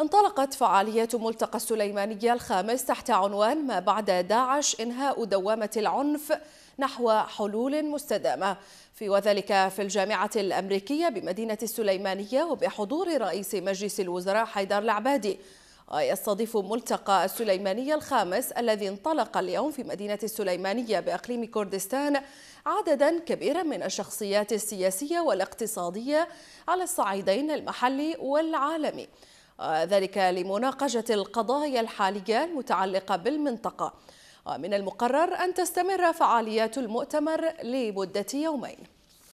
انطلقت فعالية ملتقى السليمانية الخامس تحت عنوان ما بعد داعش إنهاء دوامة العنف نحو حلول مستدامة في وذلك في الجامعة الأمريكية بمدينة السليمانية وبحضور رئيس مجلس الوزراء حيدر العبادي ويستضيف ملتقى السليمانية الخامس الذي انطلق اليوم في مدينة السليمانية بأقليم كردستان عددا كبيرا من الشخصيات السياسية والاقتصادية على الصعيدين المحلي والعالمي آه، ذلك لمناقشة القضايا الحالية المتعلقة بالمنطقة ومن آه، المقرر أن تستمر فعاليات المؤتمر لمدة يومين